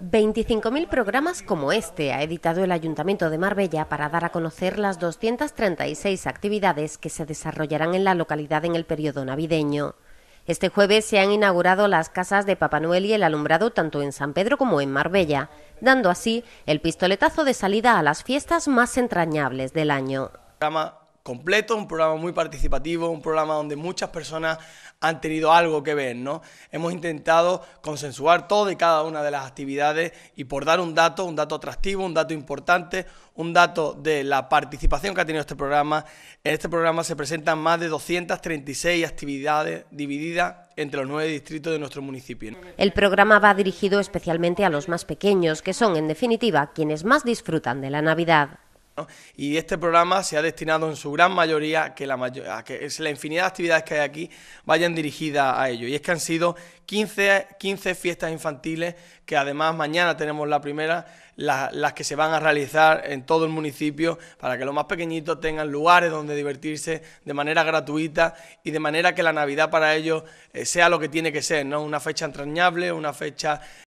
25.000 programas como este ha editado el Ayuntamiento de Marbella para dar a conocer las 236 actividades que se desarrollarán en la localidad en el periodo navideño. Este jueves se han inaugurado las casas de Papá Noel y el alumbrado tanto en San Pedro como en Marbella, dando así el pistoletazo de salida a las fiestas más entrañables del año completo, un programa muy participativo, un programa donde muchas personas han tenido algo que ver, ¿no? Hemos intentado consensuar todo y cada una de las actividades y por dar un dato, un dato atractivo, un dato importante, un dato de la participación que ha tenido este programa. En este programa se presentan más de 236 actividades divididas entre los nueve distritos de nuestro municipio. El programa va dirigido especialmente a los más pequeños, que son, en definitiva, quienes más disfrutan de la Navidad. Y este programa se ha destinado en su gran mayoría que la a que la infinidad de actividades que hay aquí vayan dirigidas a ello. Y es que han sido 15, fiestas infantiles que además mañana tenemos la primera, las que se van a realizar en todo el municipio para que los más pequeñitos tengan lugares donde divertirse de manera gratuita y de manera que la Navidad para ellos eh, sea lo que tiene que ser, ¿no? Una fecha entrañable, una fecha